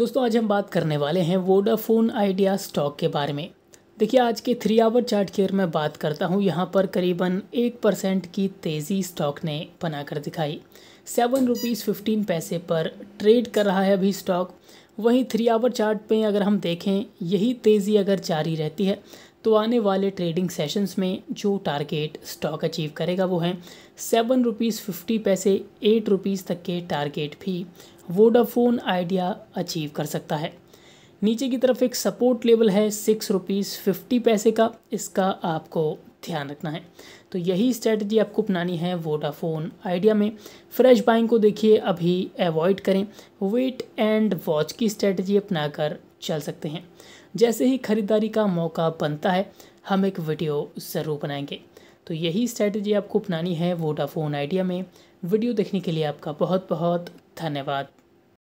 दोस्तों आज हम बात करने वाले हैं वोडाफोन आइडिया स्टॉक के बारे में देखिए आज के थ्री आवर चार्ट की मैं बात करता हूँ यहाँ पर करीबन एक परसेंट की तेज़ी स्टॉक ने बनाकर दिखाई सेवन रुपीज़ फिफ्टीन पैसे पर ट्रेड कर रहा है अभी स्टॉक वहीं थ्री आवर चार्ट पे अगर हम देखें यही तेज़ी अगर जारी रहती है तो आने वाले ट्रेडिंग सेशंस में जो टारगेट स्टॉक अचीव करेगा वो है सेवन रुपीज़ फिफ्टी पैसे एट रुपीज़ तक के टारगेट भी वोडाफोन आइडिया अचीव कर सकता है नीचे की तरफ एक सपोर्ट लेवल है सिक्स रुपीज़ फिफ्टी पैसे का इसका आपको ध्यान रखना है तो यही स्ट्रैटेजी आपको अपनानी है वोडाफोन आइडिया में फ्रेश बाइंग को देखिए अभी अवॉइड करें वेट एंड वॉच की स्ट्रैटेजी अपनाकर चल सकते हैं जैसे ही खरीदारी का मौका बनता है हम एक वीडियो ज़रूर बनाएंगे तो यही स्ट्रैटेजी आपको अपनानी है वोडाफोन आइडिया में वीडियो देखने के लिए आपका बहुत बहुत धन्यवाद